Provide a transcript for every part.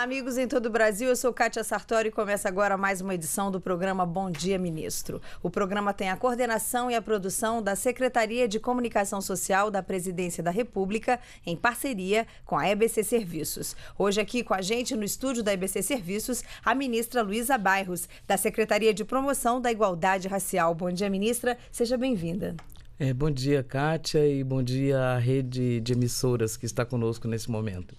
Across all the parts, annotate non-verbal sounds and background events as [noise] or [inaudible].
amigos em todo o Brasil. Eu sou Kátia Sartori e começa agora mais uma edição do programa Bom Dia Ministro. O programa tem a coordenação e a produção da Secretaria de Comunicação Social da Presidência da República, em parceria com a EBC Serviços. Hoje, aqui com a gente no estúdio da EBC Serviços, a ministra Luísa Bairros, da Secretaria de Promoção da Igualdade Racial. Bom dia, ministra. Seja bem-vinda. É, bom dia, Kátia, e bom dia à rede de emissoras que está conosco nesse momento.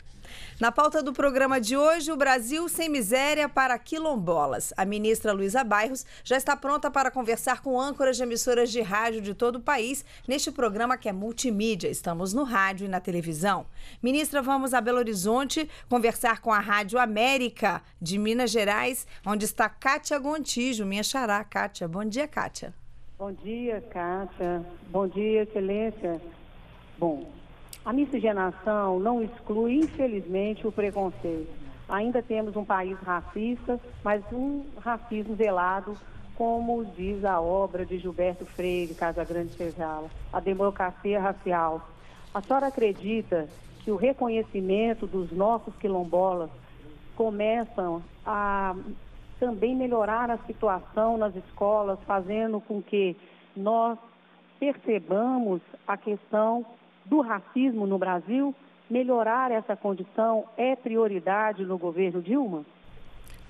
Na pauta do programa de hoje, o Brasil sem miséria para quilombolas. A ministra Luiza Bairros já está pronta para conversar com âncoras de emissoras de rádio de todo o país neste programa que é multimídia. Estamos no rádio e na televisão. Ministra, vamos a Belo Horizonte conversar com a Rádio América de Minas Gerais, onde está Kátia Gontijo, minha xará. Kátia, bom dia, Kátia. Bom dia, Kátia. Bom dia, Excelência. Bom, a miscigenação não exclui, infelizmente, o preconceito. Ainda temos um país racista, mas um racismo velado, como diz a obra de Gilberto Freire, Casa Grande Senzala, a democracia racial. A senhora acredita que o reconhecimento dos nossos quilombolas começam a também melhorar a situação nas escolas, fazendo com que nós percebamos a questão do racismo no Brasil, melhorar essa condição é prioridade no governo Dilma?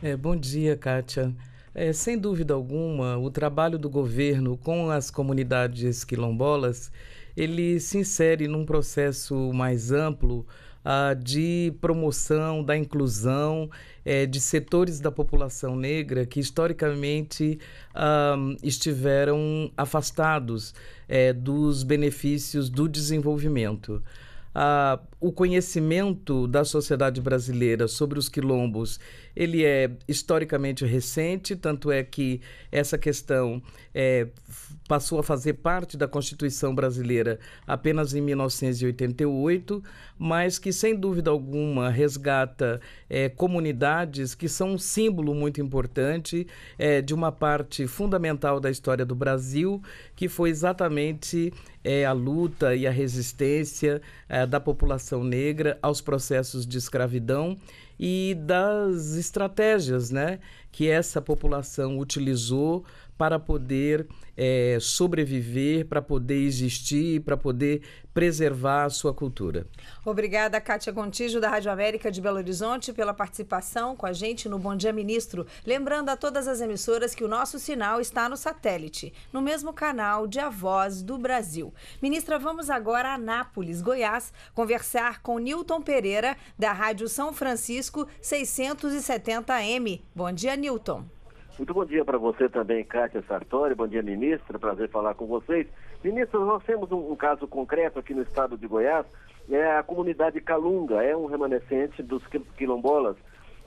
É, bom dia, Kátia. É, sem dúvida alguma, o trabalho do governo com as comunidades quilombolas, ele se insere num processo mais amplo ah, de promoção da inclusão eh, de setores da população negra que historicamente ah, estiveram afastados eh, dos benefícios do desenvolvimento. Ah, o conhecimento da sociedade brasileira sobre os quilombos ele é historicamente recente, tanto é que essa questão é, passou a fazer parte da Constituição brasileira apenas em 1988, mas que sem dúvida alguma resgata é, comunidades que são um símbolo muito importante é, de uma parte fundamental da história do Brasil, que foi exatamente é, a luta e a resistência é, da população população negra, aos processos de escravidão e das estratégias né, que essa população utilizou para poder é, sobreviver, para poder existir, para poder preservar a sua cultura. Obrigada, Kátia Contígio, da Rádio América de Belo Horizonte, pela participação com a gente no Bom Dia Ministro. Lembrando a todas as emissoras que o nosso sinal está no satélite, no mesmo canal de A Voz do Brasil. Ministra, vamos agora a Anápolis, Goiás, conversar com Newton Pereira, da Rádio São Francisco 670M. Bom dia, Newton. Muito bom dia para você também, Kátia Sartori. Bom dia, ministra. Prazer falar com vocês. Ministra, nós temos um, um caso concreto aqui no estado de Goiás. É a comunidade Calunga, é um remanescente dos quilombolas.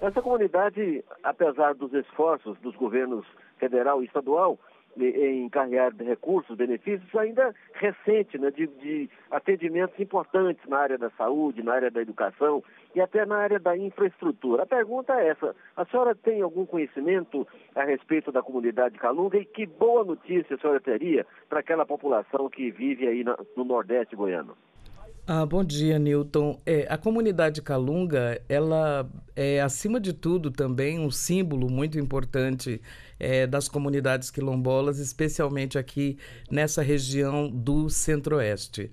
Essa comunidade, apesar dos esforços dos governos federal e estadual, em carregar recursos, benefícios, ainda recente, né, de, de, atendimentos importantes na área da saúde, na área da educação, e até na área da infraestrutura. A pergunta é essa: a senhora tem algum conhecimento a respeito da comunidade Calunga e que boa notícia a senhora teria para aquela população que vive aí no Nordeste goiano? Ah, bom dia, Newton. É, a comunidade Calunga, ela é, acima de tudo, também um símbolo muito importante é, das comunidades quilombolas, especialmente aqui nessa região do Centro-Oeste.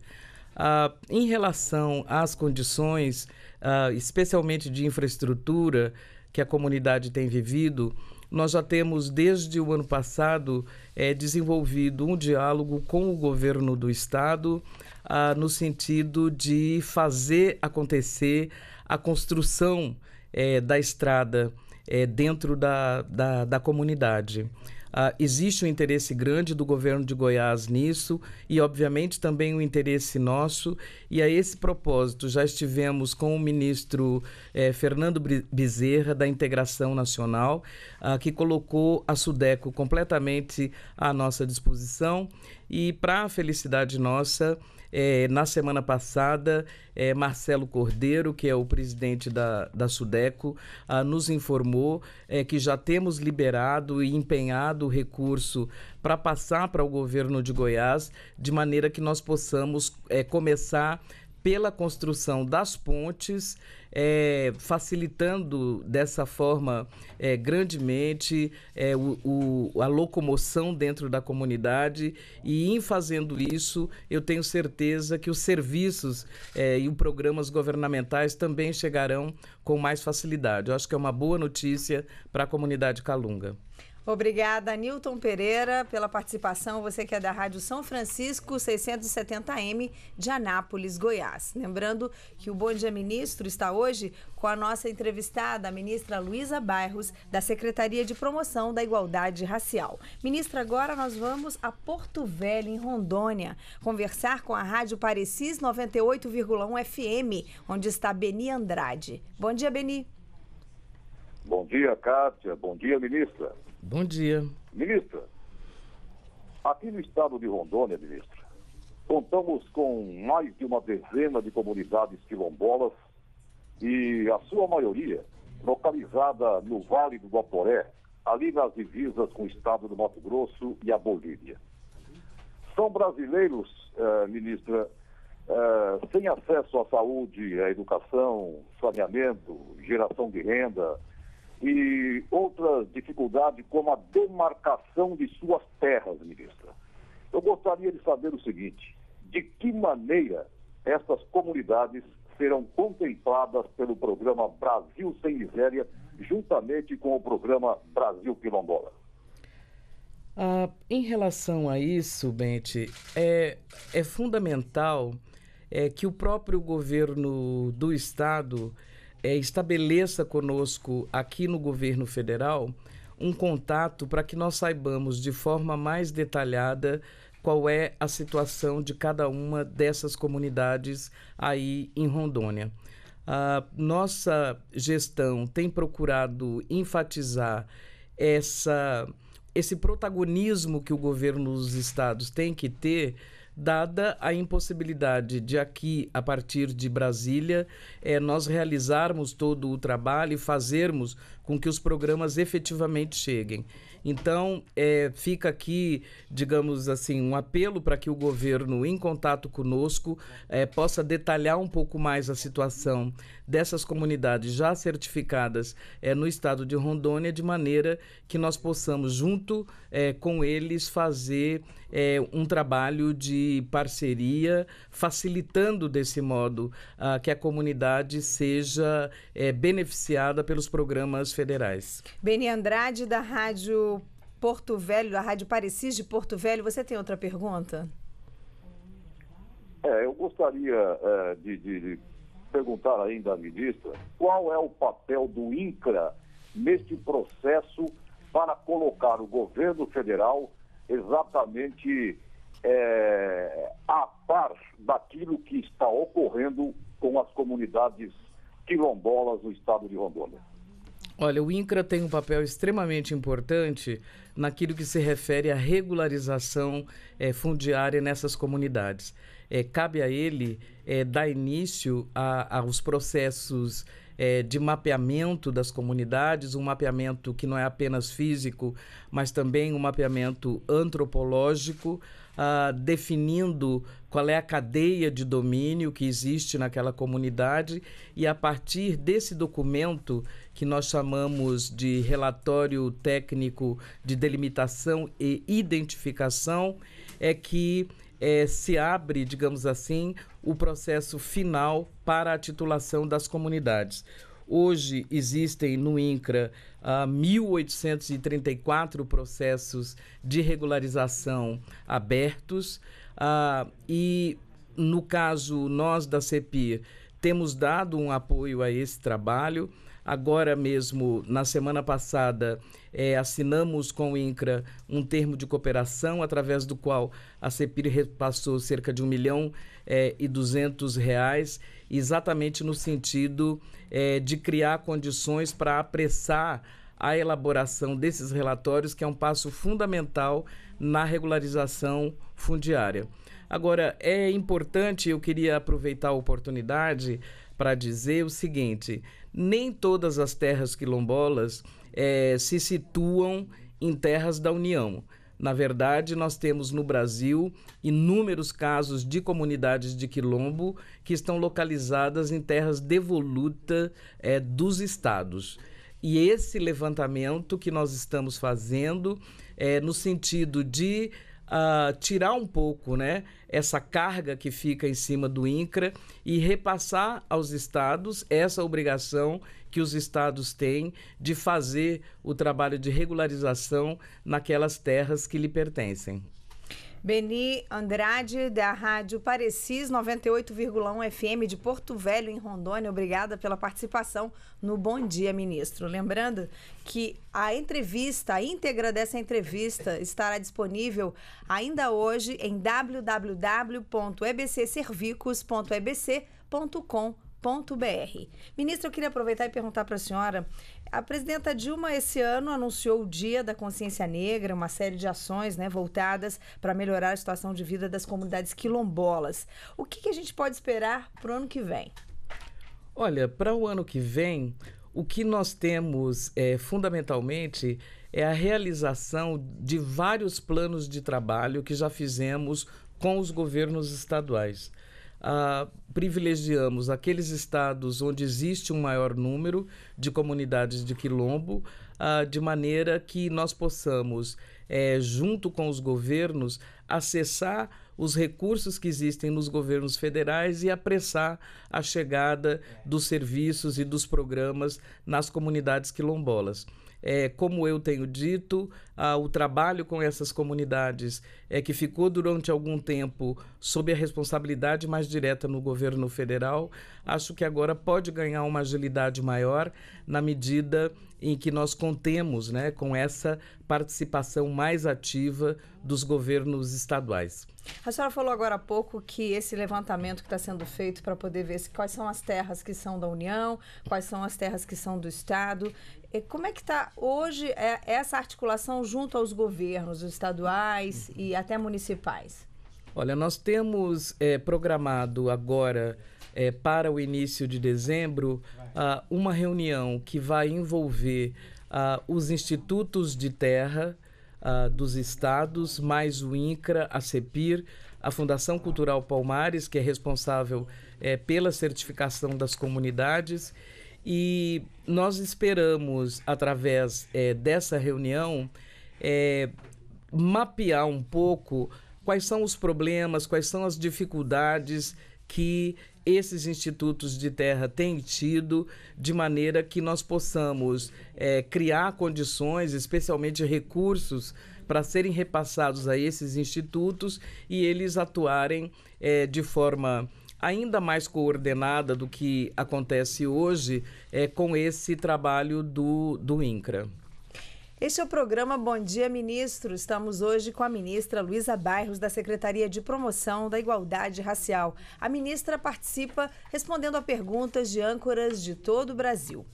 Ah, em relação às condições uh, especialmente de infraestrutura, que a comunidade tem vivido, nós já temos, desde o ano passado, é, desenvolvido um diálogo com o governo do Estado, ah, no sentido de fazer acontecer a construção é, da estrada é, dentro da, da, da comunidade. Uh, existe um interesse grande do governo de Goiás nisso e, obviamente, também um interesse nosso. E a esse propósito, já estivemos com o ministro eh, Fernando Bezerra, da Integração Nacional, uh, que colocou a SUDECO completamente à nossa disposição. E, para a felicidade nossa, é, na semana passada, é, Marcelo Cordeiro, que é o presidente da, da Sudeco, ah, nos informou é, que já temos liberado e empenhado o recurso para passar para o governo de Goiás, de maneira que nós possamos é, começar a pela construção das pontes, é, facilitando dessa forma é, grandemente é, o, o, a locomoção dentro da comunidade. E em fazendo isso, eu tenho certeza que os serviços é, e os programas governamentais também chegarão com mais facilidade. Eu acho que é uma boa notícia para a comunidade calunga. Obrigada, Nilton Pereira, pela participação. Você que é da Rádio São Francisco 670M de Anápolis, Goiás. Lembrando que o Bom Dia Ministro está hoje com a nossa entrevistada, a ministra Luísa Bairros, da Secretaria de Promoção da Igualdade Racial. Ministra, agora nós vamos a Porto Velho, em Rondônia, conversar com a Rádio Parecis 98,1 FM, onde está Beni Andrade. Bom dia, Beni. Bom dia, Cássia. Bom dia, ministra. Bom dia. Ministra, aqui no estado de Rondônia, ministra, contamos com mais de uma dezena de comunidades quilombolas e a sua maioria localizada no Vale do Guaporé, ali nas divisas com o estado do Mato Grosso e a Bolívia. São brasileiros, eh, ministra, eh, sem acesso à saúde, à educação, saneamento, geração de renda, e outras dificuldades, como a demarcação de suas terras, ministra. Eu gostaria de saber o seguinte: de que maneira essas comunidades serão contempladas pelo programa Brasil Sem Miséria, juntamente com o programa Brasil Quilombola? Ah, em relação a isso, Bente, é, é fundamental é, que o próprio governo do Estado é, estabeleça conosco aqui no governo federal um contato para que nós saibamos de forma mais detalhada qual é a situação de cada uma dessas comunidades aí em Rondônia. A nossa gestão tem procurado enfatizar essa, esse protagonismo que o governo dos estados tem que ter dada a impossibilidade de aqui, a partir de Brasília, é, nós realizarmos todo o trabalho e fazermos com que os programas efetivamente cheguem. Então, é, fica aqui, digamos assim, um apelo para que o governo, em contato conosco, é, possa detalhar um pouco mais a situação dessas comunidades já certificadas é, no estado de Rondônia, de maneira que nós possamos, junto é, com eles, fazer é, um trabalho de parceria, facilitando desse modo que a comunidade seja é, beneficiada pelos programas governos federais. Beni Andrade, da Rádio Porto Velho, da Rádio Parecis de Porto Velho, você tem outra pergunta? É, eu gostaria é, de, de perguntar ainda à ministra qual é o papel do INCRA neste processo para colocar o governo federal exatamente é, a par daquilo que está ocorrendo com as comunidades quilombolas no estado de Rondônia. Olha, o INCRA tem um papel extremamente importante naquilo que se refere à regularização é, fundiária nessas comunidades. É, cabe a ele é, dar início a, aos processos de mapeamento das comunidades, um mapeamento que não é apenas físico, mas também um mapeamento antropológico ah, definindo qual é a cadeia de domínio que existe naquela comunidade e a partir desse documento que nós chamamos de relatório técnico de delimitação e identificação é que é, se abre, digamos assim, o processo final para a titulação das comunidades. Hoje existem no INCRA uh, ah, 1.834 processos de regularização abertos uh, e, no caso, nós da CEPIR temos dado um apoio a esse trabalho. Agora mesmo, na semana passada, eh, assinamos com o INCRA um termo de cooperação, através do qual a CEPIR repassou cerca de um milhão eh, e duzentos reais exatamente no sentido é, de criar condições para apressar a elaboração desses relatórios, que é um passo fundamental na regularização fundiária. Agora, é importante, eu queria aproveitar a oportunidade para dizer o seguinte: nem todas as terras quilombolas é, se situam em terras da União. Na verdade, nós temos no Brasil inúmeros casos de comunidades de quilombo que estão localizadas em terras devoluta é, dos estados. E esse levantamento que nós estamos fazendo é no sentido de uh, tirar um pouco né, essa carga que fica em cima do INCRA e repassar aos estados essa obrigação que os estados têm de fazer o trabalho de regularização naquelas terras que lhe pertencem. Beni Andrade, da Rádio Parecis 98,1 FM de Porto Velho, em Rondônia. Obrigada pela participação no Bom Dia, ministro. Lembrando que a entrevista, a íntegra dessa entrevista, estará disponível ainda hoje em www.ebcservicos.ebc.com.br www.presidenta.br. Ministra, eu queria aproveitar e perguntar para a senhora. A presidenta Dilma, esse ano, anunciou o Dia da Consciência Negra, uma série de ações né, voltadas para melhorar a situação de vida das comunidades quilombolas. O que, que a gente pode esperar para o ano que vem? Olha, para o ano que vem, o que nós temos é, fundamentalmente é a realização de vários planos de trabalho que já fizemos com os governos estaduais. Ah, privilegiamos aqueles estados onde existe um maior número de comunidades de quilombo, ah, de maneira que nós possamos, é, junto com os governos, acessar os recursos que existem nos governos federais e apressar a chegada dos serviços e dos programas nas comunidades quilombolas. É, como eu tenho dito, o trabalho com essas comunidades é que ficou durante algum tempo sob a responsabilidade mais direta no governo federal. Acho que agora pode ganhar uma agilidade maior na medida em que nós contemos né, com essa participação mais ativa dos governos estaduais. A senhora falou agora há pouco que esse levantamento que está sendo feito para poder ver quais são as terras que são da União, quais são as terras que são do Estado como é que está hoje é, essa articulação junto aos governos estaduais e até municipais? Olha, nós temos é, programado agora é, para o início de dezembro uh, uma reunião que vai envolver uh, os institutos de terra uh, dos estados, mais o INCRA, a CEPIR, a Fundação Cultural Palmares, que é responsável é, pela certificação das comunidades e nós esperamos, através é, dessa reunião, é, mapear um pouco quais são os problemas, quais são as dificuldades que esses institutos de terra têm tido, de maneira que nós possamos é, criar condições, especialmente recursos, para serem repassados a esses institutos e eles atuarem de forma ainda mais coordenada do que acontece hoje é, com esse trabalho do, do INCRA. Este é o programa Bom Dia Ministro. Estamos hoje com a ministra Luísa Bairros, da Secretaria de Promoção da Igualdade Racial. A ministra participa respondendo a perguntas de âncoras de todo o Brasil.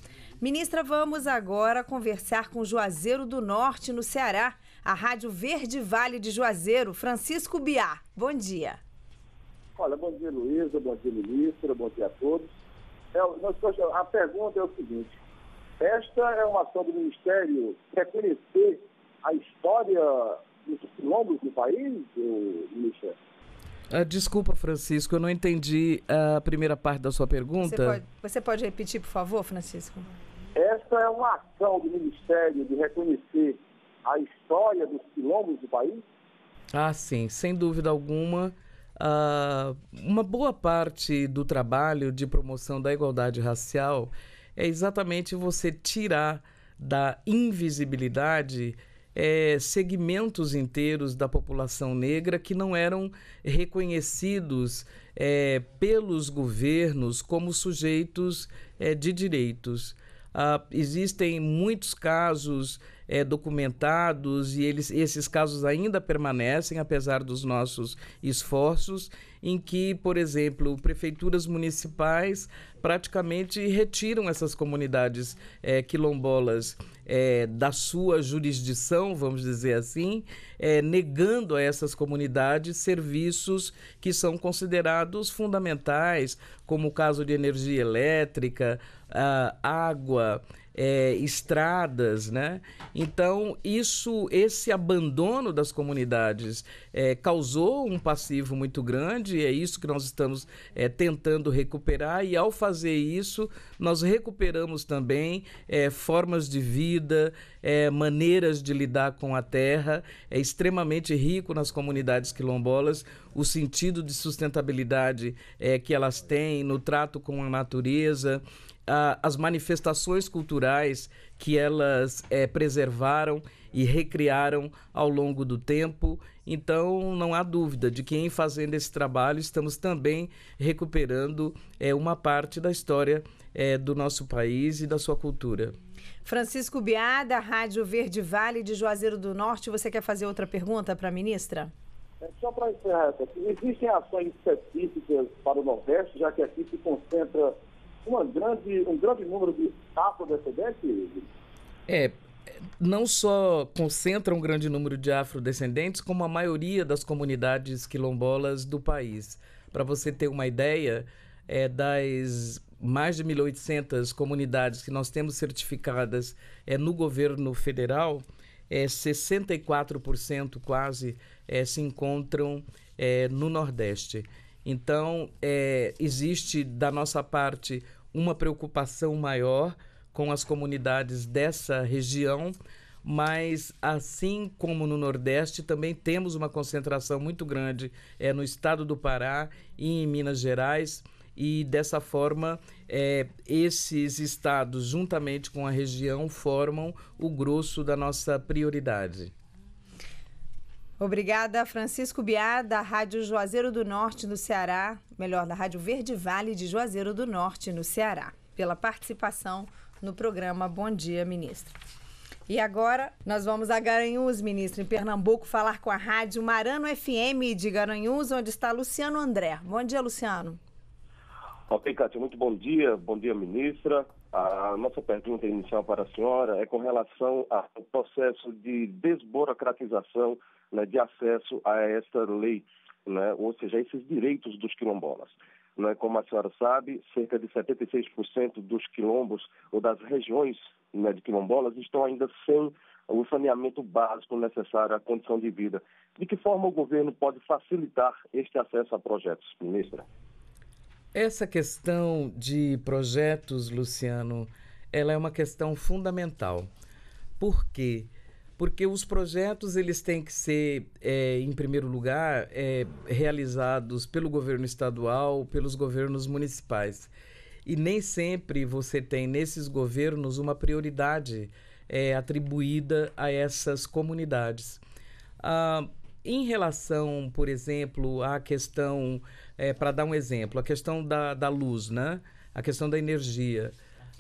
Ministra, vamos agora conversar com Juazeiro do Norte, no Ceará, a Rádio Verde Vale de Juazeiro, Francisco Biá. Bom dia. Olha, bom dia, Luísa, bom dia, ministra, bom dia a todos. É, a pergunta é o seguinte: esta é uma ação do Ministério reconhecer a história dos quilombos do país, ministra? Ah, desculpa, Francisco, eu não entendi ah, a primeira parte da sua pergunta. Você pode, você pode repetir, por favor, Francisco? Esta é uma ação do Ministério de reconhecer a história dos quilombos do país? Ah, sim, sem dúvida alguma. Uh, uma boa parte do trabalho de promoção da igualdade racial é exatamente você tirar da invisibilidade é, segmentos inteiros da população negra que não eram reconhecidos é, pelos governos como sujeitos é, de direitos. Uh, existem muitos casos é, documentados e eles, esses casos ainda permanecem, apesar dos nossos esforços, em que, por exemplo, prefeituras municipais praticamente retiram essas comunidades é, quilombolas é, da sua jurisdição, vamos dizer assim, é, negando a essas comunidades serviços que são considerados fundamentais, como o caso de energia elétrica, ah, água, é, estradas, né? Então isso, esse abandono das comunidades é, causou um passivo muito grande. E é isso que nós estamos é, tentando recuperar e ao fazer isso nós recuperamos também é, formas de vida, é, maneiras de lidar com a terra. É extremamente rico nas comunidades quilombolas o sentido de sustentabilidade é, que elas têm no trato com a natureza as manifestações culturais que elas é, preservaram e recriaram ao longo do tempo. Então, não há dúvida de que, em fazendo esse trabalho, estamos também recuperando é, uma parte da história é, do nosso país e da sua cultura. Francisco Biada, Rádio Verde Vale de Juazeiro do Norte. Você quer fazer outra pergunta para a ministra? É só para encerrar, existem ações específicas para o Nordeste, já que aqui se concentra uma grande, um grande número de afrodescendentes? É, não só concentra um grande número de afrodescendentes, como a maioria das comunidades quilombolas do país. Para você ter uma ideia, é, das mais de 1.800 comunidades que nós temos certificadas é, no governo federal, é, 64% quase é, se encontram é, no Nordeste. Então, é, existe da nossa parte uma preocupação maior com as comunidades dessa região, mas assim como no Nordeste, também temos uma concentração muito grande é, no estado do Pará e em Minas Gerais. E dessa forma, é, esses estados, juntamente com a região, formam o grosso da nossa prioridade. Obrigada, Francisco Biá, da Rádio Juazeiro do Norte, no Ceará, melhor, da Rádio Verde Vale de Juazeiro do Norte, no Ceará, pela participação no programa Bom Dia, Ministro. E agora nós vamos a Garanhuns, ministro, em Pernambuco, falar com a Rádio Marano FM de Garanhuns, onde está Luciano André. Bom dia, Luciano. Ok, Cátia, muito bom dia. Bom dia, ministra. A nossa pergunta inicial para a senhora é com relação ao processo de desburocratização né, de acesso a esta lei, né, ou seja, esses direitos dos quilombolas. Né, como a senhora sabe, cerca de 76% dos quilombos ou das regiões né, de quilombolas estão ainda sem o saneamento básico necessário à condição de vida. De que forma o governo pode facilitar este acesso a projetos, ministra? Essa questão de projetos, Luciano, ela é uma questão fundamental, porque porque os projetos eles têm que ser, é, em primeiro lugar, é, realizados pelo governo estadual, pelos governos municipais. E nem sempre você tem nesses governos uma prioridade é, atribuída a essas comunidades. Ah, em relação, por exemplo, à questão, é, para dar um exemplo, a questão da, da luz, né? a questão da energia.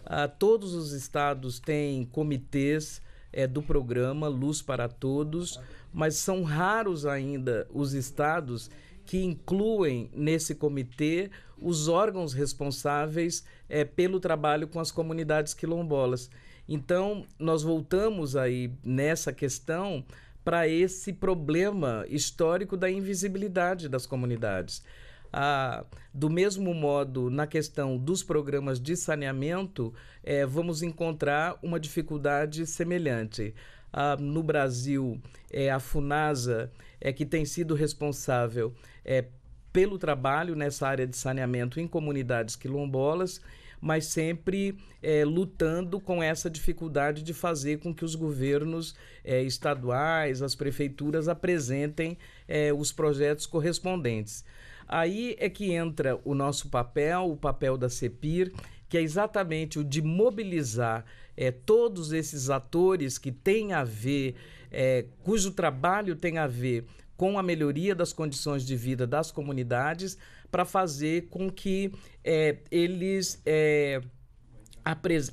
Ah, todos os estados têm comitês é, do programa Luz para Todos, mas são raros ainda os estados que incluem nesse comitê os órgãos responsáveis é, pelo trabalho com as comunidades quilombolas. Então, nós voltamos aí nessa questão para esse problema histórico da invisibilidade das comunidades. Ah, do mesmo modo, na questão dos programas de saneamento, é, vamos encontrar uma dificuldade semelhante. Ah, no Brasil, é, a FUNASA é que tem sido responsável é, pelo trabalho nessa área de saneamento em comunidades quilombolas, mas sempre é, lutando com essa dificuldade de fazer com que os governos é, estaduais, as prefeituras apresentem é, os projetos correspondentes. Aí é que entra o nosso papel, o papel da CEPIR, que é exatamente o de mobilizar é, todos esses atores que têm a ver, é, cujo trabalho tem a ver com a melhoria das condições de vida das comunidades, para fazer com que é, eles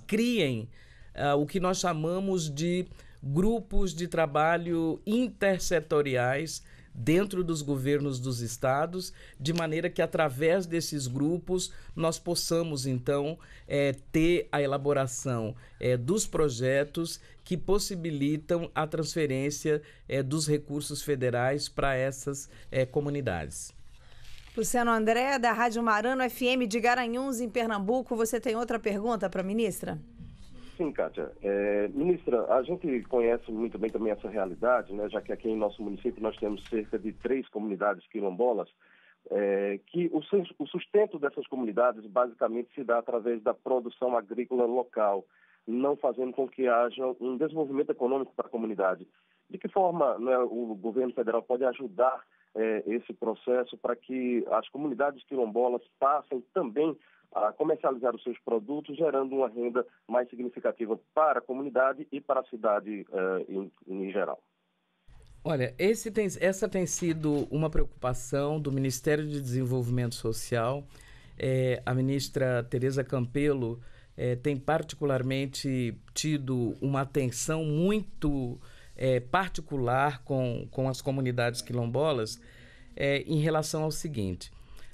criem uh, o que nós chamamos de grupos de trabalho intersetoriais dentro dos governos dos estados, de maneira que através desses grupos nós possamos então é, ter a elaboração é, dos projetos que possibilitam a transferência é, dos recursos federais para essas é, comunidades. Luciano André, da Rádio Marano FM de Garanhuns, em Pernambuco, você tem outra pergunta para a ministra? Sim, Kátia. É, ministra, a gente conhece muito bem também essa realidade, né, já que aqui em nosso município nós temos cerca de três comunidades quilombolas, é, que o, o sustento dessas comunidades basicamente se dá através da produção agrícola local, não fazendo com que haja um desenvolvimento econômico para a comunidade. De que forma né, o governo federal pode ajudar é, esse processo para que as comunidades quilombolas passem também a comercializar os seus produtos, gerando uma renda mais significativa para a comunidade e para a cidade eh, em, em geral. Olha, tem, essa tem sido uma preocupação do Ministério de Desenvolvimento Social. É, a ministra Tereza Campelo é, tem particularmente tido uma atenção muito é, particular com, com as comunidades quilombolas em relação ao seguinte.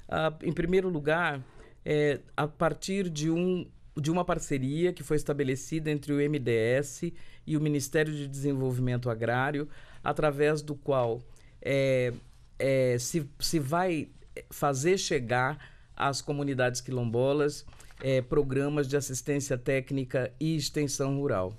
Ah, em primeiro lugar, é, a partir de, um, de uma parceria que foi estabelecida entre o MDS e o Ministério de Desenvolvimento Agrário, através do qual é, é, se, se vai fazer chegar às comunidades quilombolas é, programas de assistência técnica e extensão rural.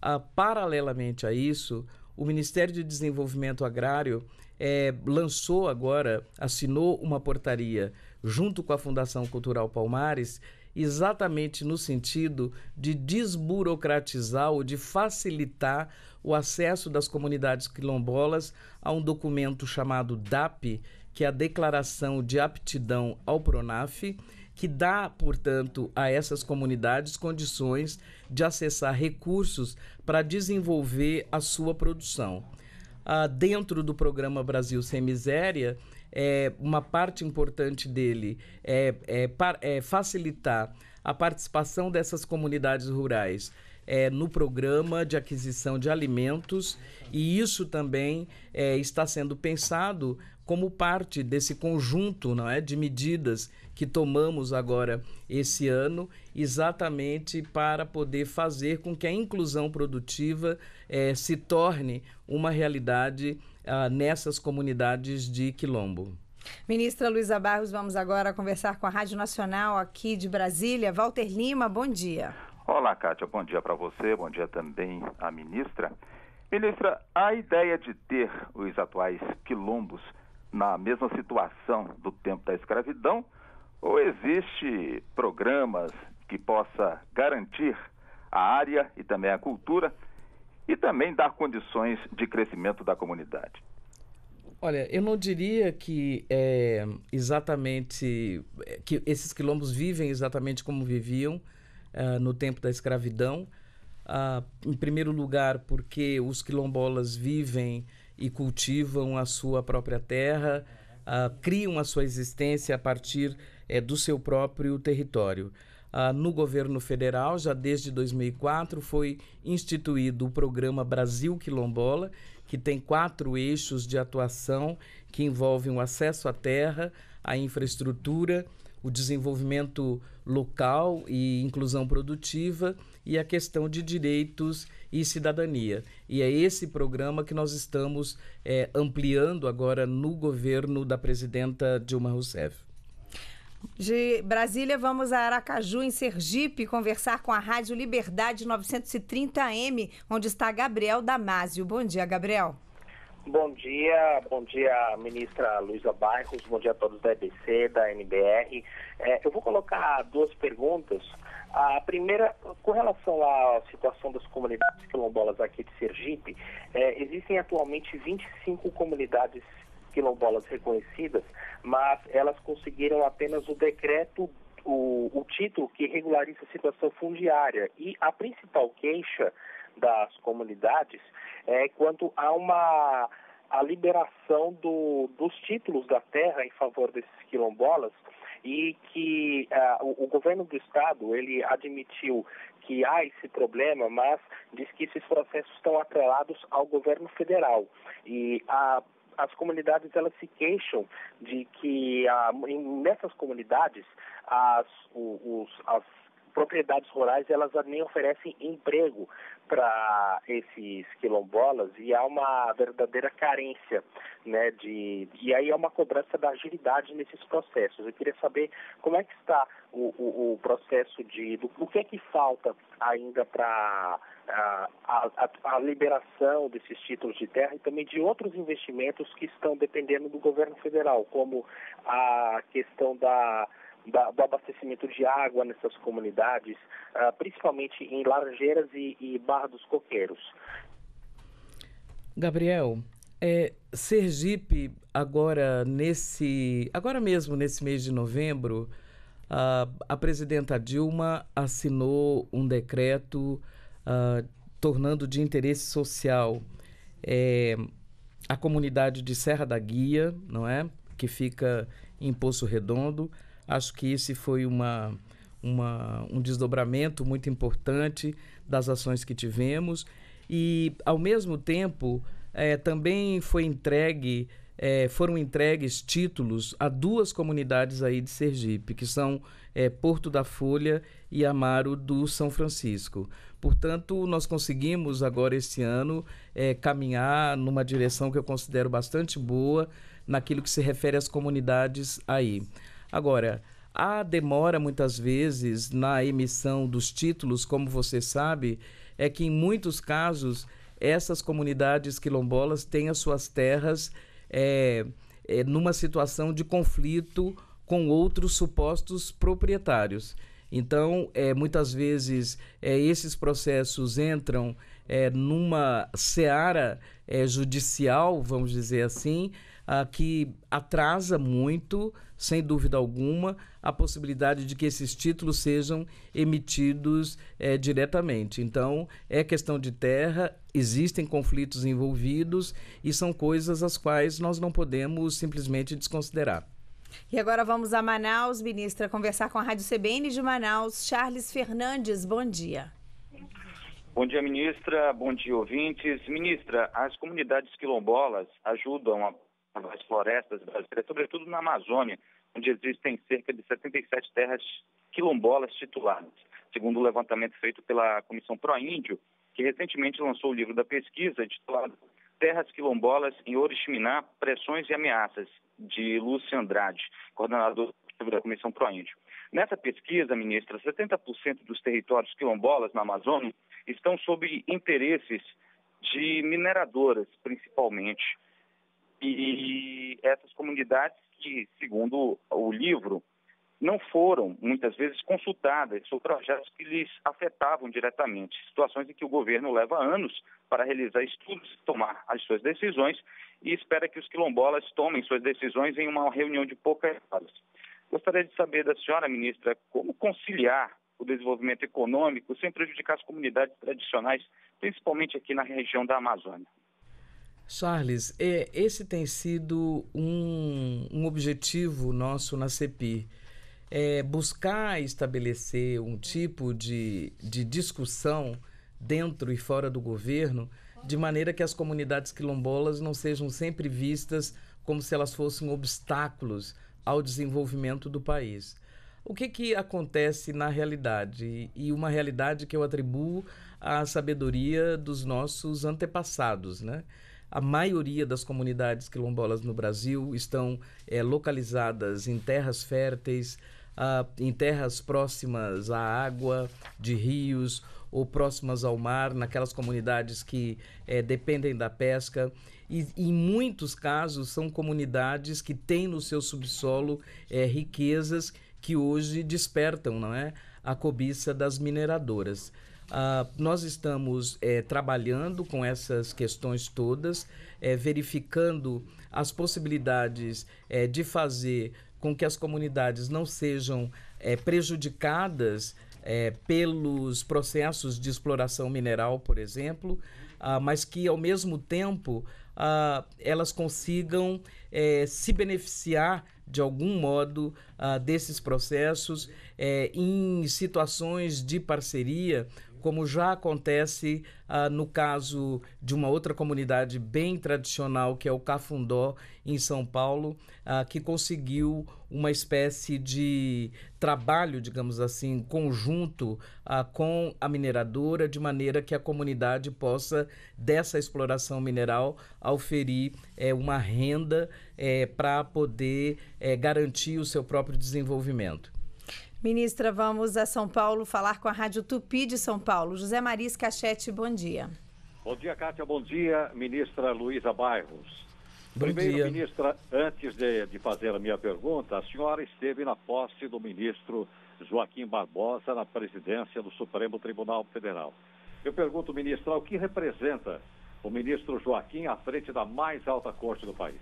Ah, paralelamente a isso, o Ministério de Desenvolvimento Agrário é, lançou agora, assinou uma portaria junto com a Fundação Cultural Palmares, exatamente no sentido de desburocratizar ou de facilitar o acesso das comunidades quilombolas a um documento chamado DAP, que é a Declaração de Aptidão ao PRONAF, que dá, portanto, a essas comunidades condições de acessar recursos para desenvolver a sua produção. Ah, dentro do programa Brasil Sem Miséria, é, uma parte importante dele é, é, é facilitar a participação dessas comunidades rurais é, no programa de aquisição de alimentos, e isso também é, está sendo pensado como parte desse conjunto não é, de medidas que tomamos agora esse ano, exatamente para poder fazer com que a inclusão produtiva é, se torne uma realidade uh, nessas comunidades de quilombo. Ministra Luiza Barros, vamos agora conversar com a Rádio Nacional aqui de Brasília. Walter Lima, bom dia. Olá, Kátia, bom dia para você, bom dia também à ministra. Ministra, a ideia de ter os atuais quilombos na mesma situação do tempo da escravidão ou existe programas que possa garantir a área e também a cultura e também dar condições de crescimento da comunidade. Olha, eu não diria que é, exatamente é, que esses quilombos vivem exatamente como viviam uh, no tempo da escravidão. Uh, em primeiro lugar, porque os quilombolas vivem e cultivam a sua própria terra, uh, criam a sua existência a partir é, do seu próprio território. Ah, no governo federal, já desde 2004, foi instituído o programa Brasil Quilombola, que tem quatro eixos de atuação que envolvem o acesso à terra, a infraestrutura, o desenvolvimento local e inclusão produtiva e a questão de direitos e cidadania. E é esse programa que nós estamos é, ampliando agora no governo da presidenta Dilma Rousseff. De Brasília, vamos a Aracaju, em Sergipe, conversar com a Rádio Liberdade 930M, onde está Gabriel Damásio. Bom dia, Gabriel. Bom dia, bom dia, ministra Luiza Bairros, bom dia a todos da EBC, da NBR. É, eu vou colocar duas perguntas. A primeira, com relação à situação das comunidades quilombolas aqui de Sergipe, é, existem atualmente 25 comunidades quilombolas reconhecidas, mas elas conseguiram apenas o decreto o, o, título que regulariza a situação fundiária. E a principal queixa das comunidades é quanto a uma a liberação do, dos títulos da terra em favor desses quilombolas e que uh, o, o, governo do estado ele admitiu que há esse problema, mas diz que esses processos estão atrelados ao governo federal e a as comunidades elas se queixam de que ah, nessas comunidades as, os, as propriedades rurais elas nem oferecem emprego para esses quilombolas e há uma verdadeira carência, né, de e aí é uma cobrança da agilidade nesses processos. Eu queria saber como é que está o, o, o processo de do, o que é que falta ainda para a, a, a, liberação desses títulos de terra e também de outros investimentos que estão dependendo do governo federal, como a questão da, da do abastecimento de água nessas comunidades, uh, principalmente em Laranjeiras e, e Barra dos Coqueiros. Gabriel, é, Sergipe agora nesse agora mesmo nesse mês de novembro, a, a presidenta Dilma assinou um decreto uh, tornando de interesse social é, a comunidade de Serra da Guia, não é? Que fica em Poço Redondo. Acho que esse foi uma, uma, um desdobramento muito importante das ações que tivemos. E, ao mesmo tempo, é, também foi entregue é, foram entregues títulos a duas comunidades aí de Sergipe, que são é, Porto da Folha e Amaro do São Francisco. Portanto, nós conseguimos agora esse ano é, caminhar numa direção que eu considero bastante boa naquilo que se refere às comunidades aí. Agora, a demora muitas vezes na emissão dos títulos, como você sabe, é que em muitos casos essas comunidades quilombolas têm as suas terras é, é, numa situação de conflito com outros supostos proprietários. Então, é, muitas vezes, é, esses processos entram é, numa seara é, judicial, vamos dizer assim, uh, que atrasa muito, sem dúvida alguma, a possibilidade de que esses títulos sejam emitidos eh, diretamente. Então, é questão de terra, existem conflitos envolvidos e são coisas as quais nós não podemos simplesmente desconsiderar. E agora vamos a Manaus, ministra, conversar com a Rádio CBN de Manaus, Charles Fernandes. Bom dia. Bom dia, ministra. Bom dia, ouvintes. Ministra, as comunidades quilombolas ajudam a nas florestas brasileiras, sobretudo na Amazônia, onde existem cerca de 77 terras quilombolas tituladas, segundo o levantamento feito pela Comissão Proíndio, que recentemente lançou o livro da pesquisa titulado Terras Quilombolas em Oriximiná, Pressões e Ameaças, de Lúcio Andrade, coordenador da Comissão Proíndio. Nessa pesquisa, ministra, 70% dos territórios quilombolas na Amazônia estão sob interesses de mineradoras, principalmente e essas comunidades que, segundo o livro, não foram muitas vezes consultadas sobre projetos que lhes afetavam diretamente, situações em que o governo leva anos para realizar estudos, tomar as suas decisões e espera que os quilombolas tomem suas decisões em uma reunião de poucas horas. Gostaria de saber da senhora ministra como conciliar o desenvolvimento econômico sem prejudicar as comunidades tradicionais, principalmente aqui na região da Amazônia. Charles, é, esse tem sido um, um objetivo nosso na CEPI. É buscar estabelecer um tipo de, de discussão dentro e fora do governo, de maneira que as comunidades quilombolas não sejam sempre vistas como se elas fossem obstáculos ao desenvolvimento do país. O que, que acontece na realidade? E uma realidade que eu atribuo à sabedoria dos nossos antepassados, né? A maioria das comunidades quilombolas no Brasil estão é, localizadas em terras férteis, ah, em terras próximas à água, de rios ou próximas ao mar, naquelas comunidades que é, dependem da pesca. E, em muitos casos, são comunidades que têm no seu subsolo é, riquezas que hoje despertam não é, a cobiça das mineradoras. Ah, nós estamos é, trabalhando com essas questões todas, é, verificando as possibilidades é, de fazer com que as comunidades não sejam prejudicadas pelos processos de exploração mineral, por exemplo, ah, mas que, ao mesmo tempo, ah, elas consigam se beneficiar de algum modo desses processos em situações de parceria como já acontece ah, no caso de uma outra comunidade bem tradicional, que é o Cafundó, em São Paulo, ah, que conseguiu uma espécie de trabalho, digamos assim, conjunto ah, com a mineradora, de maneira que a comunidade possa, dessa exploração mineral, oferir eh, uma renda eh, para poder eh, garantir o seu próprio desenvolvimento. Ministra, vamos a São Paulo falar com a Rádio Tupi de São Paulo. José Maris Cachete, bom dia. Bom dia, Cátia. Bom dia, ministra Luísa Bairros. Bom Primeiro, dia. ministra, antes de, de fazer a minha pergunta, a senhora esteve na posse do ministro Joaquim Barbosa na presidência do Supremo Tribunal Federal. Eu pergunto, ministra, o que representa o ministro Joaquim à frente da mais alta corte do país?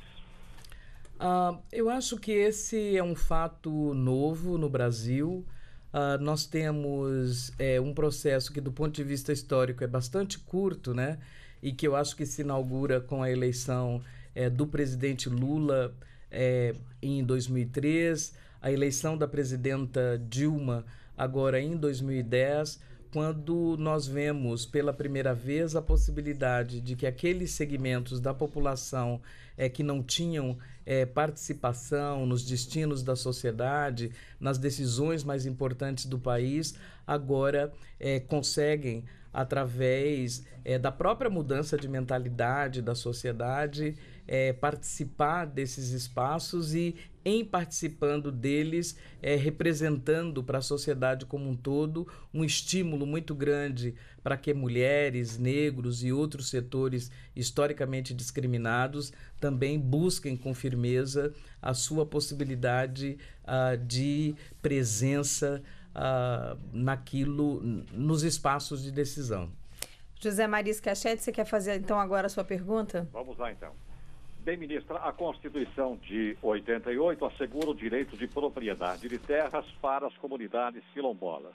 Ah, eu acho que esse é um fato novo no Brasil. Ah, nós temos é, um processo que, do ponto de vista histórico, é bastante curto, né? E que eu acho que se inaugura com a eleição é, do presidente Lula é, em 2003, a eleição da presidenta Dilma agora em 2010, quando nós vemos pela primeira vez a possibilidade de que aqueles segmentos da população é, que não tinham é, participação nos destinos da sociedade, nas decisões mais importantes do país, agora é, conseguem, através é, da própria mudança de mentalidade da sociedade, é, participar desses espaços e, em participando deles, é, representando para a sociedade como um todo um estímulo muito grande para que mulheres, negros e outros setores historicamente discriminados também busquem com firmeza a sua possibilidade ah, de presença ah, naquilo, nos espaços de decisão. José Maris Cachete, você quer fazer então agora a sua pergunta? Vamos lá então. Bem, ministra, a Constituição de 88 assegura o direito de propriedade de terras para as comunidades quilombolas.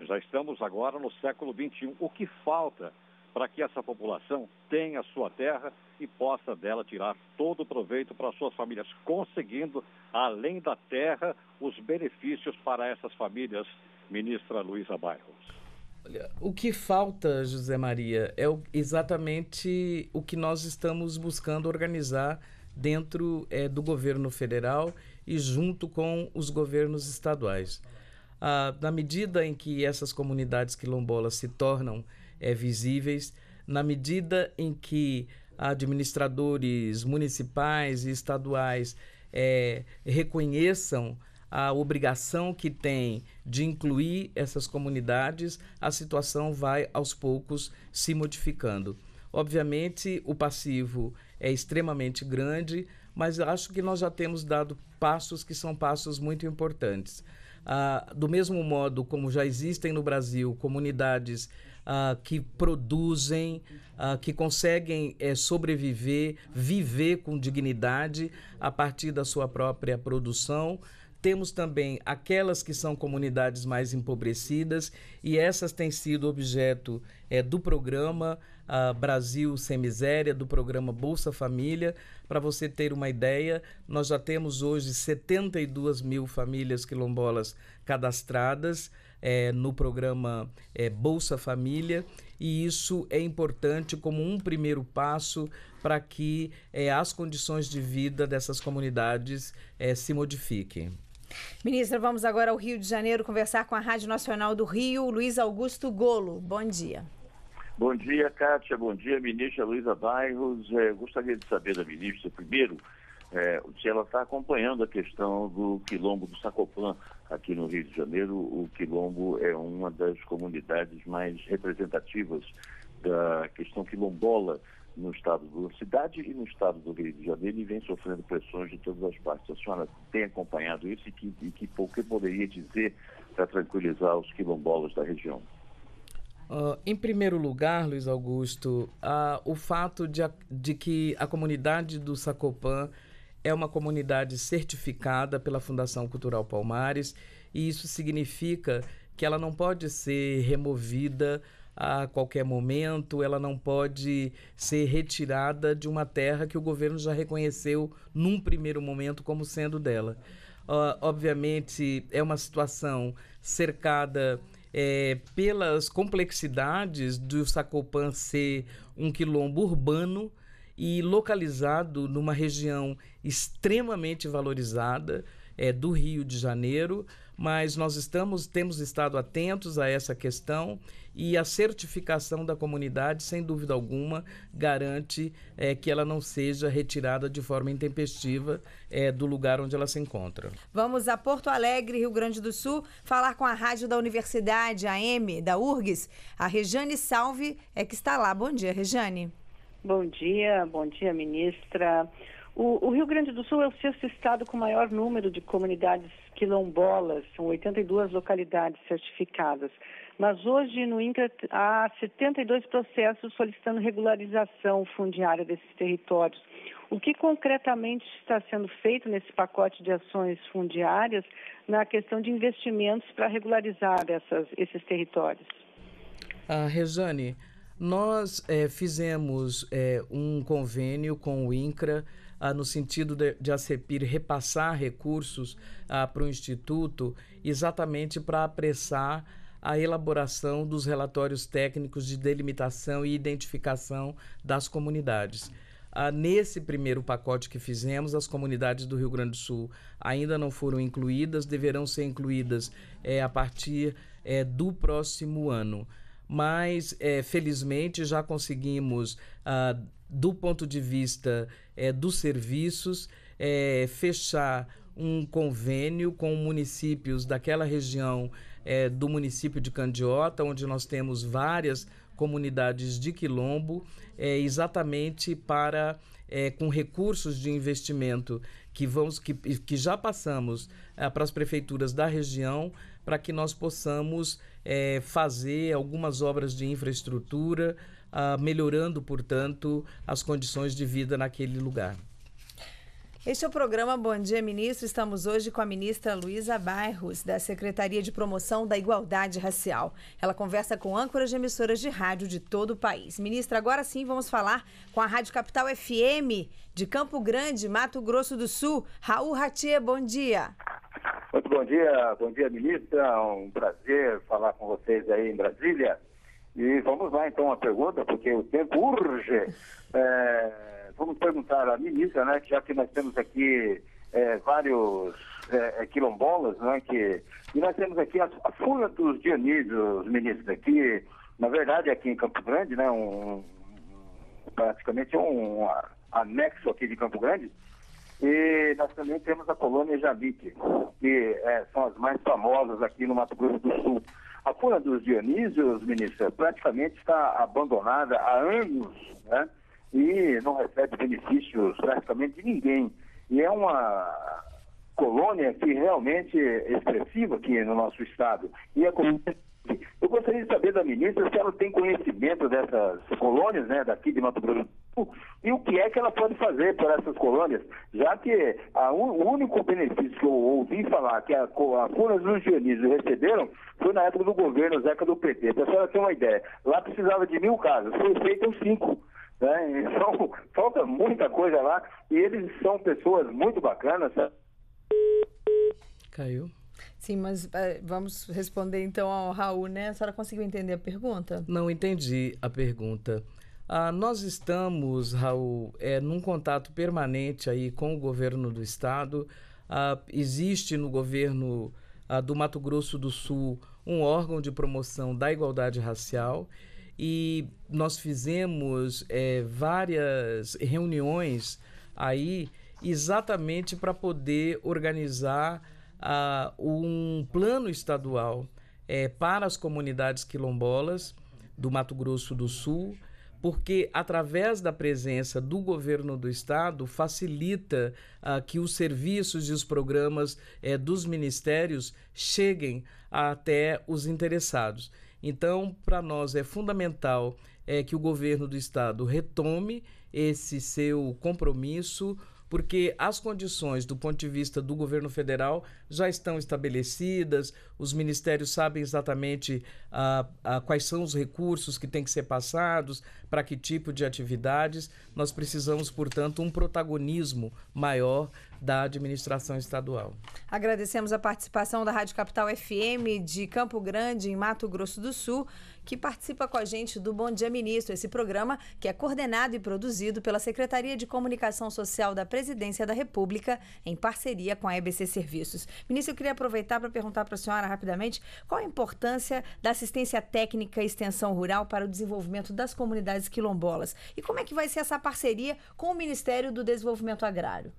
Já estamos agora no século XXI. O que falta para que essa população tenha sua terra e possa dela tirar todo o proveito para suas famílias, conseguindo, além da terra, os benefícios para essas famílias, ministra Luísa Bairros? O que falta, José Maria, é exatamente o que nós estamos buscando organizar dentro é, do governo federal e junto com os governos estaduais. Ah, na medida em que essas comunidades quilombolas se tornam é, visíveis, na medida em que administradores municipais e estaduais é, reconheçam a obrigação que tem de incluir essas comunidades, a situação vai aos poucos se modificando. Obviamente, o passivo é extremamente grande, mas acho que nós já temos dado passos que são passos muito importantes. Ah, do mesmo modo como já existem no Brasil comunidades ah, que produzem, ah, que conseguem eh, sobreviver, viver com dignidade a partir da sua própria produção, temos também aquelas que são comunidades mais empobrecidas, e essas têm sido objeto é, do programa Brasil Sem Miséria, do programa Bolsa Família. Para você ter uma ideia, nós já temos hoje 72 mil famílias quilombolas cadastradas é, no programa é, Bolsa Família, e isso é importante como um primeiro passo para que as condições de vida dessas comunidades se modifiquem. Ministra, vamos agora ao Rio de Janeiro conversar com a Rádio Nacional do Rio, Luiz Augusto Golo. Bom dia. Bom dia, Kátia. Bom dia, ministra Luiza Bairros. É, gostaria de saber da ministra, primeiro, é, se ela está acompanhando a questão do quilombo do Sacopan aqui no Rio de Janeiro. O quilombo é uma das comunidades mais representativas da questão quilombola no estado do cidade e no estado do Rio de Janeiro e vem sofrendo pressões de todas as partes. A senhora tem acompanhado isso e que, e que, poderia dizer para tranquilizar os quilombolas da região? Uh, em primeiro lugar, Luiz Augusto, uh, o fato de, a, de que a comunidade do Sacopan é uma comunidade certificada pela Fundação Cultural Palmares e isso significa que ela não pode ser removida a qualquer momento, ela não pode ser retirada de uma terra que o governo já reconheceu num primeiro momento como sendo dela. Uh, obviamente, é uma situação cercada é, pelas complexidades do Sacopan ser um quilombo urbano e localizado numa região extremamente valorizada é, do Rio de Janeiro mas nós estamos temos estado atentos a essa questão e a certificação da comunidade, sem dúvida alguma, garante é, que ela não seja retirada de forma intempestiva é, do lugar onde ela se encontra. Vamos a Porto Alegre, Rio Grande do Sul, falar com a rádio da Universidade AM, da URGS. A Rejane Salve é que está lá. Bom dia, Rejane. Bom dia, bom dia, ministra. O, o Rio Grande do Sul é o sexto estado com maior número de comunidades quilombolas, são 82 localidades certificadas. Mas hoje no INCRA há 72 processos solicitando regularização fundiária desses territórios. O que concretamente está sendo feito nesse pacote de ações fundiárias na questão de investimentos para regularizar essas, esses territórios? Ah, Rejane, nós é, fizemos é, um convênio com o INCRA ah, no sentido de, de a CEPIR repassar recursos ah, para o Instituto, exatamente para apressar a elaboração dos relatórios técnicos de delimitação e identificação das comunidades. Ah, nesse primeiro pacote que fizemos, as comunidades do Rio Grande do Sul ainda não foram incluídas, deverão ser incluídas é, a partir é, do próximo ano mas é, felizmente já conseguimos, ah, do ponto de vista é, dos serviços, é, fechar um convênio com municípios daquela região é, do município de Candiota, onde nós temos várias comunidades de quilombo, é, exatamente para é, com recursos de investimento que vamos que, que já passamos é, para as prefeituras da região para que nós possamos é, fazer algumas obras de infraestrutura, ah, melhorando, portanto, as condições de vida naquele lugar. Este é o programa Bom Dia Ministro. Estamos hoje com a ministra Luísa Bairros, da Secretaria de Promoção da Igualdade Racial. Ela conversa com âncoras de emissoras de rádio de todo o país. Ministra, agora sim vamos falar com a Rádio Capital FM de Campo Grande, Mato Grosso do Sul. Raul Ratier, bom dia. Muito bom dia, bom dia, ministra. Um prazer falar com vocês aí em Brasília. E vamos lá então a pergunta, porque o tempo urge. É, vamos perguntar à ministra, né, já que nós temos aqui é, vários é, é quilombolas, né, que, e nós temos aqui a, a dos Dionísios, ministra, que na verdade aqui em Campo Grande, né, um, praticamente um anexo aqui de Campo Grande, e nós também temos a colônia Jabique, que é, são as mais famosas aqui no Mato Grosso do Sul. A Fura dos Dionísios, ministra, praticamente está abandonada há anos, né? E não recebe benefícios praticamente de ninguém. E é uma colônia que realmente é expressiva aqui no nosso estado. E a colônia eu gostaria de saber da ministra se ela tem conhecimento dessas colônias, né, daqui de Mato Grosso do Sul, e o que é que ela pode fazer para essas colônias, já que a, o único benefício que eu ouvi falar que as colônias dos Dionísio receberam foi na época do governo Zeca do PT. Para a senhora ter uma ideia, lá precisava de mil casas, foi feito cinco. Né? Então, [laughs] falta muita coisa lá, e eles são pessoas muito bacanas. Caiu. Sim, mas eh, vamos responder então ao Raul, né? A senhora conseguiu entender a pergunta? Não entendi a pergunta. Ah, nós estamos, Raul, é, num contato permanente aí com o governo do estado. Ah, existe no governo ah, do Mato Grosso do Sul um órgão de promoção da igualdade racial e nós fizemos é, várias reuniões aí exatamente para poder organizar uh, um plano estadual é, para as comunidades quilombolas do Mato Grosso do Sul, porque através da presença do governo do estado facilita uh, que os serviços e os programas é, dos ministérios cheguem até os interessados. Então, para nós é fundamental é, que o governo do estado retome esse seu compromisso porque as condições do ponto de vista do governo federal já estão estabelecidas, os ministérios sabem exatamente ah, ah, quais são os recursos que têm que ser passados, para que tipo de atividades. Nós precisamos, portanto, um protagonismo maior da administração estadual. Agradecemos a participação da Rádio Capital FM de Campo Grande, em Mato Grosso do Sul que participa com a gente do Bom Dia Ministro, esse programa que é coordenado e produzido pela Secretaria de Comunicação Social da Presidência da República, em parceria com a EBC Serviços. Ministro, eu queria aproveitar para perguntar para a senhora rapidamente qual a importância da assistência técnica e extensão rural para o desenvolvimento das comunidades quilombolas e como é que vai ser essa parceria com o Ministério do Desenvolvimento Agrário.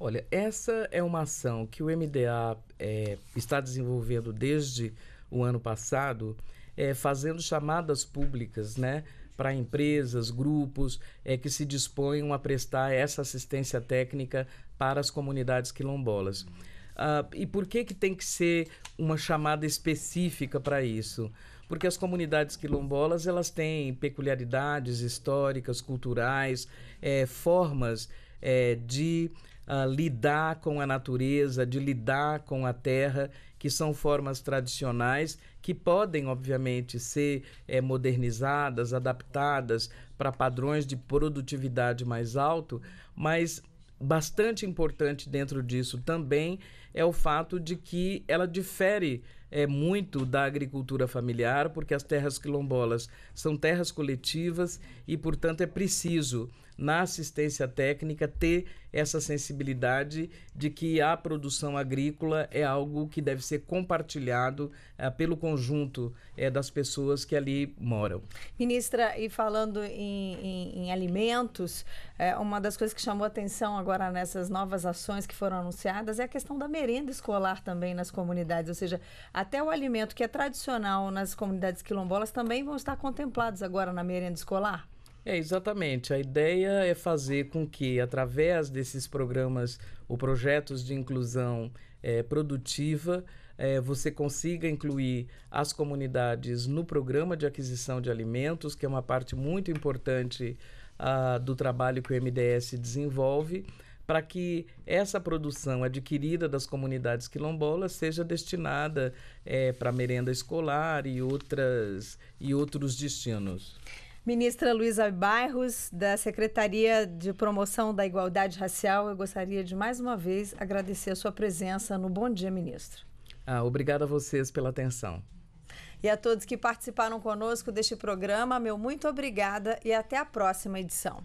Olha, essa é uma ação que o MDA é, eh, está desenvolvendo desde o ano passado é, fazendo chamadas públicas, né? Para empresas, grupos é, que se disponham a prestar essa assistência técnica para as comunidades quilombolas. Uh, e por que, que tem que ser uma chamada específica para isso? Porque as comunidades quilombolas elas têm peculiaridades históricas, culturais, é, formas é, de uh, lidar com a natureza, de lidar com a terra que são formas tradicionais que podem, obviamente, ser é, modernizadas, adaptadas para padrões de produtividade mais alto, mas bastante importante dentro disso também é o fato de que ela difere é, muito da agricultura familiar, porque as terras quilombolas são terras coletivas e, portanto, é preciso na assistência técnica ter essa sensibilidade de que a produção agrícola é algo que deve ser compartilhado eh, pelo conjunto eh, das pessoas que ali moram. Ministra, e falando em, em, em alimentos, é, uma das coisas que chamou atenção agora nessas novas ações que foram anunciadas é a questão da merenda escolar também nas comunidades, ou seja, até o alimento que é tradicional nas comunidades quilombolas também vão estar contemplados agora na merenda escolar? É, exatamente. A ideia é fazer com que, através desses programas ou projetos de inclusão é, produtiva, é, você consiga incluir as comunidades no programa de aquisição de alimentos, que é uma parte muito importante ah, do trabalho que o MDS desenvolve, para que essa produção adquirida das comunidades quilombolas seja destinada é, para merenda escolar e, outras, e outros destinos. Ministra Luísa Bairros, da Secretaria de Promoção da Igualdade Racial, eu gostaria de mais uma vez agradecer a sua presença no Bom Dia, Ministro. Ah, obrigado a vocês pela atenção. E a todos que participaram conosco deste programa, meu muito obrigada e até a próxima edição.